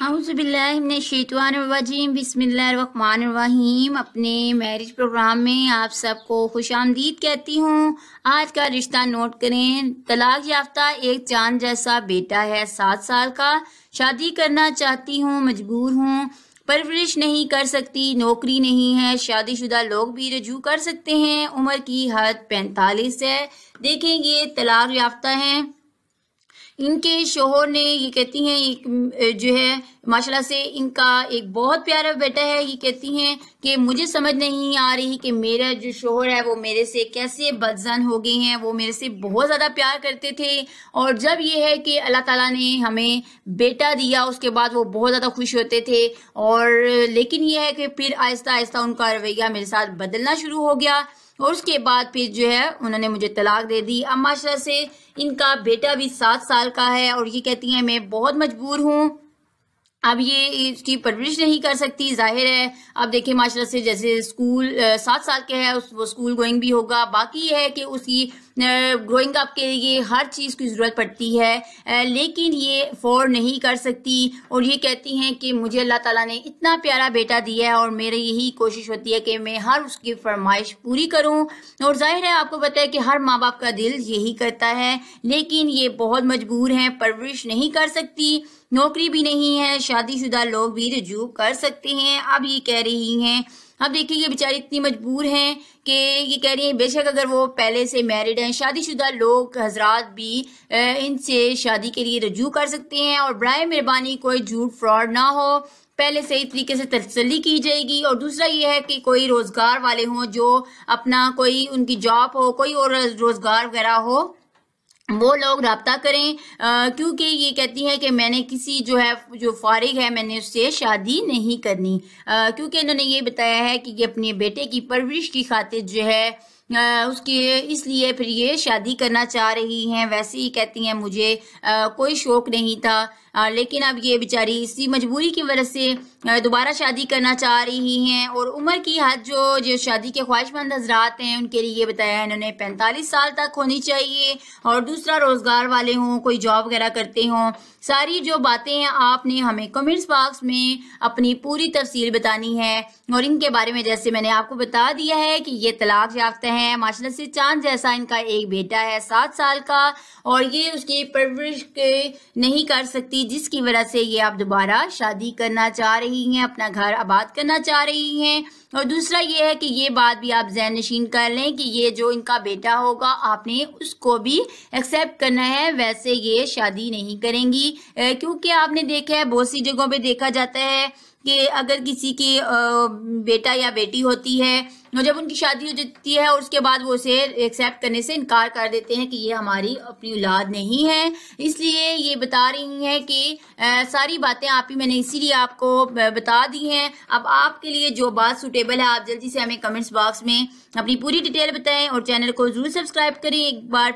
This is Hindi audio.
हाउसबिल्लाशतवानवाजीम बिसमीम अपने मैरिज प्रोग्राम में आप सबको खुश आमदीद कहती हूँ आज का रिश्ता नोट करें तलाक याफ्ता एक चांद जैसा बेटा है सात साल का शादी करना चाहती हूँ मजबूर हूँ परवरिश नहीं कर सकती नौकरी नहीं है शादीशुदा लोग भी रजू कर सकते हैं उम्र की हद पैंतालीस है देखें ये तलाक याफ्ता है इनके शोहर ने ये कहती हैं एक जो है माशाल्लाह से इनका एक बहुत प्यारा बेटा है ये कहती हैं कि मुझे समझ नहीं आ रही कि मेरा जो शोहर है वो मेरे से कैसे बदजन हो गए हैं वो मेरे से बहुत ज़्यादा प्यार करते थे और जब ये है कि अल्लाह ताला ने हमें बेटा दिया उसके बाद वो बहुत ज़्यादा खुश होते थे और लेकिन यह है कि फिर आहिस्ता आहिस्ता उनका रवैया मेरे साथ बदलना शुरू हो गया और उसके बाद फिर जो है उन्होंने मुझे तलाक दे दी अब माशा से इनका बेटा भी सात साल का है और ये कहती है मैं बहुत मजबूर हूँ अब ये इसकी परवरिश नहीं कर सकती जाहिर है अब देखिए माशा से जैसे स्कूल सात साल के है उस वो स्कूल गोइंग भी होगा बाकी ये है कि उसकी ग्रोइंग अप के लिए हर चीज़ की ज़रूरत पड़ती है लेकिन ये अफोर्ड नहीं कर सकती और ये कहती हैं कि मुझे अल्लाह ताला ने इतना प्यारा बेटा दिया है और मेरी यही कोशिश होती है कि मैं हर उसकी फरमाइश पूरी करूं और जाहिर है आपको पता है कि हर माँ बाप का दिल यही करता है लेकिन ये बहुत मजबूर हैं परवरिश नहीं कर सकती नौकरी भी नहीं है शादीशुदा लोग भी रजू कर सकते हैं अब ये कह रही हैं अब देखिए ये बेचारी इतनी मजबूर हैं कि ये कह रही है बेशक अगर वो पहले से मैरिड हैं शादीशुदा लोग हजरात भी इनसे शादी के लिए रजू कर सकते हैं और बर मेहरबानी कोई झूठ फ्रॉड ना हो पहले सही तरीके से तसली की जाएगी और दूसरा यह है कि कोई रोजगार वाले हों जो अपना कोई उनकी जॉब हो कोई और रोजगार वगैरह हो वो लोग रब्ता करें क्योंकि ये कहती हैं कि मैंने किसी जो है जो फारिग है मैंने उससे शादी नहीं करनी क्योंकि इन्होंने ये बताया है कि ये अपने बेटे की परवरिश की खातिर जो है आ, उसके इसलिए फिर ये शादी करना चाह रही हैं वैसे ही कहती हैं मुझे आ, कोई शौक नहीं था लेकिन अब ये बेचारी इसी मजबूरी की वजह से दोबारा शादी करना चाह रही हैं और उम्र की हद जो जो शादी के ख्वाहिशमंद हजरात हैं उनके लिए ये बताया है इन्होंने पैंतालीस साल तक होनी चाहिए और दूसरा रोजगार वाले हों कोई जॉब वगैरह करते हों सारी जो बातें हैं आपने हमें कमेंट्स बॉक्स में अपनी पूरी तफसील बतानी है और इनके बारे में जैसे मैंने आपको बता दिया है कि ये तलाक याफ्ता है माशा से चांद जैसा इनका एक बेटा है सात साल का और ये उसकी परवरिश नहीं कर सकती थी जिसकी वजह से ये आप दोबारा शादी करना चाह रही हैं अपना घर आबाद करना चाह रही हैं और दूसरा ये है कि ये बात भी आप जहन नशीन कर लें कि ये जो इनका बेटा होगा आपने उसको भी एक्सेप्ट करना है वैसे ये शादी नहीं करेंगी क्योंकि आपने देखा है बहुत सी जगहों पर देखा जाता है कि अगर किसी की बेटा या बेटी होती है जब उनकी शादी हो जाती है और उसके बाद वो उसे एक्सेप्ट करने से इनकार कर देते हैं कि ये हमारी अपनी औलाद नहीं है इसलिए ये बता रही हैं कि सारी बातें आप ही मैंने इसीलिए आपको बता दी हैं अब आपके लिए जो बात सुटेबल है आप जल्दी से हमें कमेंट्स बॉक्स में अपनी पूरी डिटेल बताएं और चैनल को जरूर सब्सक्राइब करें एक बार